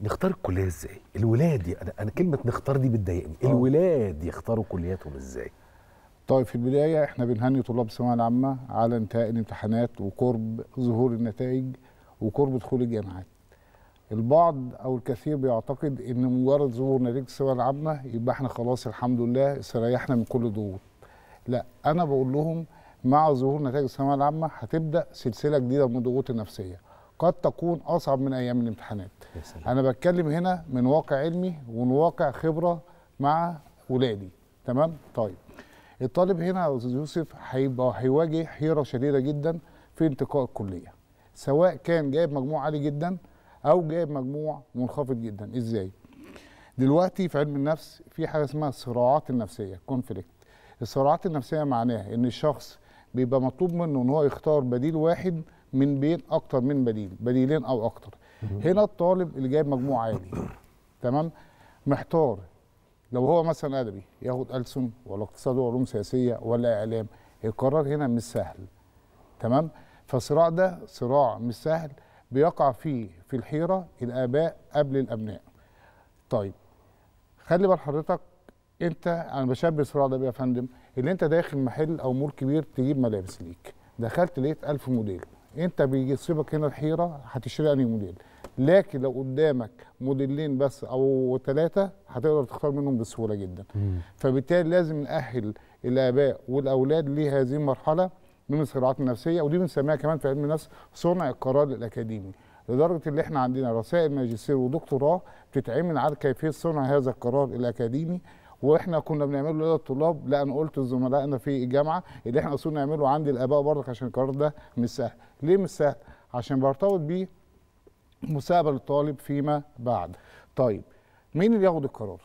نختار الكليه ازاي؟ الولاد انا انا كلمه نختار دي بتضايقني، آه. الولاد يختاروا كلياتهم ازاي؟ طيب في البدايه احنا بنهني طلاب الثانويه العامه على انتهاء الامتحانات وقرب ظهور النتائج وقرب دخول الجامعات. البعض او الكثير بيعتقد ان مجرد ظهور نتيجه الثانويه العامه يبقى احنا خلاص الحمد لله استريحنا من كل ضغوط. لا انا بقول لهم مع ظهور نتائج الثانويه العامه هتبدا سلسله جديده من الضغوط النفسيه. قد تكون اصعب من ايام الامتحانات انا بتكلم هنا من واقع علمي ومن واقع خبره مع ولادي تمام طيب الطالب هنا يا استاذ يوسف هيبقى هيواجه حيره شديده جدا في انتقاء الكليه سواء كان جايب مجموع عالي جدا او جايب مجموع منخفض جدا ازاي دلوقتي في علم النفس في حاجه اسمها الصراعات النفسيه كونفليكت الصراعات النفسيه معناها ان الشخص بيبقى مطلوب منه ان هو يختار بديل واحد من بين اكتر من بديل بديلين او اكتر هنا الطالب اللي جايب مجموع عالي تمام محتار لو هو مثلا ادبي ياخد ألسن ولا اقتصاد وعلوم سياسيه ولا اعلام القرار هنا مش سهل تمام فالصراع ده صراع مش سهل بيقع فيه في الحيره الاباء قبل الابناء طيب خلي بال حضرتك انت انا بشبه الصراع ده بقى يا فندم اللي انت داخل محل او مول كبير تجيب ملابس ليك دخلت لقيت 1000 موديل انت بيصيبك هنا الحيره هتشتري انهي موديل لكن لو قدامك موديلين بس او ثلاثه هتقدر تختار منهم بسهوله جدا مم. فبالتالي لازم نأهل الاباء والاولاد لهذه المرحله من الصراعات النفسيه ودي بنسميها كمان في علم النفس صنع القرار الاكاديمي لدرجه اللي احنا عندنا رسائل ماجستير ودكتوراه بتتعمل على كيفيه صنع هذا القرار الاكاديمي واحنا كنا بنعمله لدى الطلاب لا انا قلت لزملائنا في الجامعه اللي احنا اصول نعمله عند الاباء برضك عشان القرار ده مش سهل ليه مش سهل عشان برتبط بيه مستقبل الطالب فيما بعد طيب مين اللي ياخد القرار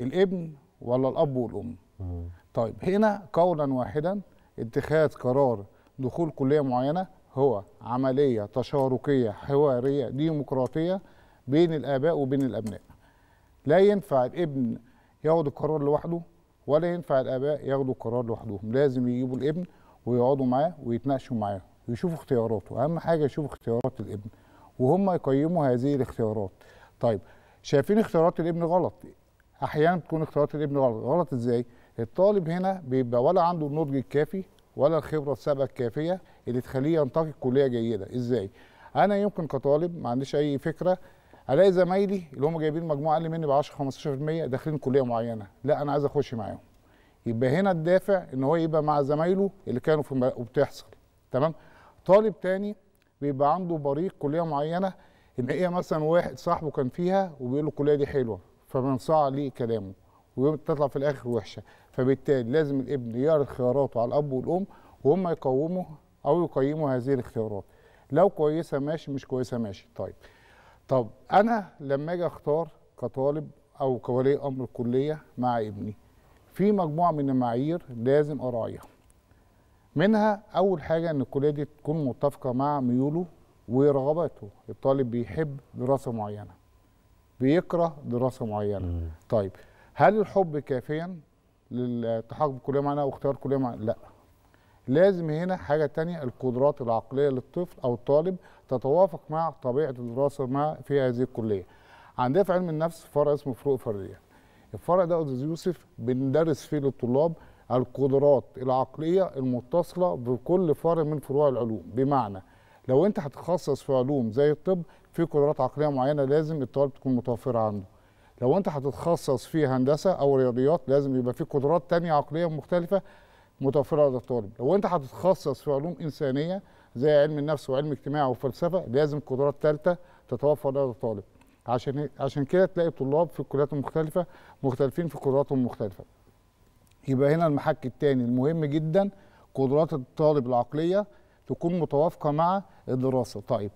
الابن ولا الاب والام مم. طيب هنا قولا واحدا اتخاذ قرار دخول كليه معينه هو عمليه تشاركيه حواريه ديمقراطيه بين الاباء وبين الابناء لا ينفع الابن ياخد القرار لوحده ولا ينفع الاباء ياخدوا القرار لوحدهم لازم يجيبوا الابن ويقعدوا معاه ويتناقشوا معاه ويشوفوا اختياراته اهم حاجه يشوفوا اختيارات الابن وهم يقيموا هذه الاختيارات طيب شايفين اختيارات الابن غلط احيانا تكون اختيارات الابن غلط غلط ازاي الطالب هنا بيبقى ولا عنده النضج الكافي ولا الخبره السابقه الكافيه اللي تخليه ينتقي كليه جيده ازاي انا يمكن كطالب ما عنديش اي فكره الاقي زمايلي اللي هم جايبين مجموعه اقل مني ب 10 15% داخلين كليه معينه لا انا عايز اخش معاهم يبقى هنا الدافع ان هو يبقى مع زمايله اللي كانوا في وبتحصل تمام طالب تاني بيبقى عنده بريق كليه معينه ان هي مثلا واحد صاحبه كان فيها وبيقول له الكليه دي حلوه فبنصاع ليه كلامه وتطلع في الاخر وحشه فبالتالي لازم الابن يعرض خياراته على الاب والام وهم يقوموا او يقيموا هذه الاختيارات لو كويسه ماشي مش كويسه ماشي طيب طب انا لما اجي اختار كطالب او كولي امر الكليه مع ابني في مجموعه من المعايير لازم اراعيها منها اول حاجه ان الكليه دي تكون متفقه مع ميوله ورغباته الطالب بيحب دراسه معينه بيكره دراسه معينه طيب هل الحب كافيا للالتحاق بكليه معينه واختيار كليه معينه لا لازم هنا حاجة تانية القدرات العقلية للطفل أو الطالب تتوافق مع طبيعة الدراسة مع في هذه الكلية عندنا في علم النفس فرع اسمه فروق فردية الفرع ده أستاذ يوسف بندرس فيه للطلاب القدرات العقلية المتصلة بكل فرع من فروع العلوم بمعنى لو أنت هتتخصص في علوم زي الطب في قدرات عقلية معينة لازم الطالب تكون متوفرة عنده لو انت هتتخصص في هندسه او رياضيات لازم يبقى في قدرات تانية عقليه مختلفه متوفره لدى الطالب لو انت هتتخصص في علوم انسانيه زي علم النفس وعلم اجتماع وفلسفه لازم قدرات ثالثه تتوفر لدى الطالب عشان عشان كده تلاقي الطلاب في الكليات المختلفه مختلفين في قدراتهم المختلفه يبقى هنا المحك الثاني المهم جدا قدرات الطالب العقليه تكون متوافقه مع الدراسه طيب